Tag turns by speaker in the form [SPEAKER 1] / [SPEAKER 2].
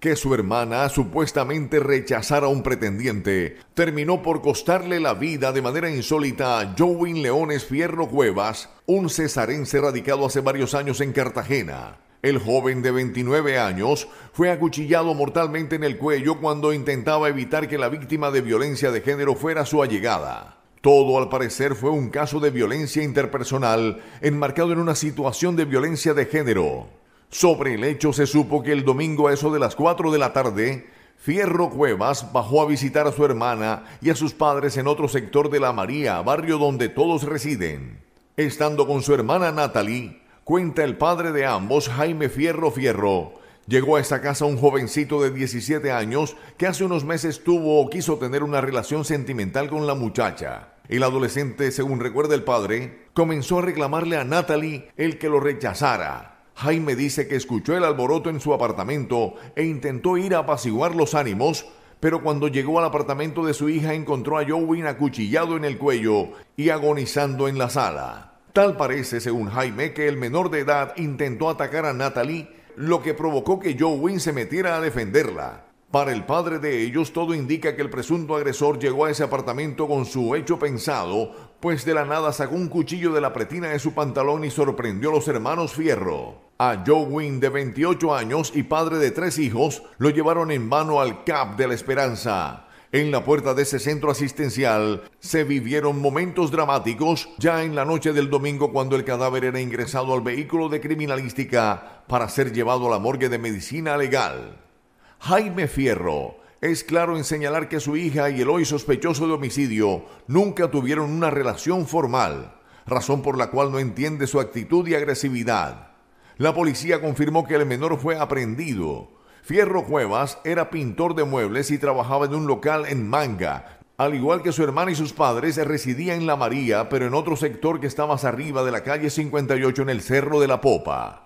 [SPEAKER 1] que su hermana supuestamente rechazara a un pretendiente, terminó por costarle la vida de manera insólita a Jowin Leones Fierro Cuevas, un cesarense radicado hace varios años en Cartagena. El joven de 29 años fue acuchillado mortalmente en el cuello cuando intentaba evitar que la víctima de violencia de género fuera su allegada. Todo al parecer fue un caso de violencia interpersonal enmarcado en una situación de violencia de género. Sobre el hecho se supo que el domingo a eso de las 4 de la tarde, Fierro Cuevas bajó a visitar a su hermana y a sus padres en otro sector de La María, barrio donde todos residen. Estando con su hermana Natalie, cuenta el padre de ambos, Jaime Fierro Fierro, llegó a esta casa un jovencito de 17 años que hace unos meses tuvo o quiso tener una relación sentimental con la muchacha. El adolescente, según recuerda el padre, comenzó a reclamarle a Natalie el que lo rechazara, Jaime dice que escuchó el alboroto en su apartamento e intentó ir a apaciguar los ánimos, pero cuando llegó al apartamento de su hija encontró a Jowin acuchillado en el cuello y agonizando en la sala. Tal parece, según Jaime, que el menor de edad intentó atacar a Natalie, lo que provocó que Jowin se metiera a defenderla. Para el padre de ellos, todo indica que el presunto agresor llegó a ese apartamento con su hecho pensado, pues de la nada sacó un cuchillo de la pretina de su pantalón y sorprendió a los hermanos Fierro. A Joe Wynn, de 28 años y padre de tres hijos, lo llevaron en mano al CAP de la Esperanza. En la puerta de ese centro asistencial se vivieron momentos dramáticos ya en la noche del domingo cuando el cadáver era ingresado al vehículo de criminalística para ser llevado a la morgue de medicina legal. Jaime Fierro es claro en señalar que su hija y el hoy sospechoso de homicidio nunca tuvieron una relación formal, razón por la cual no entiende su actitud y agresividad. La policía confirmó que el menor fue aprendido. Fierro Cuevas era pintor de muebles y trabajaba en un local en Manga. Al igual que su hermana y sus padres, residía en La María, pero en otro sector que está más arriba de la calle 58 en el Cerro de la Popa.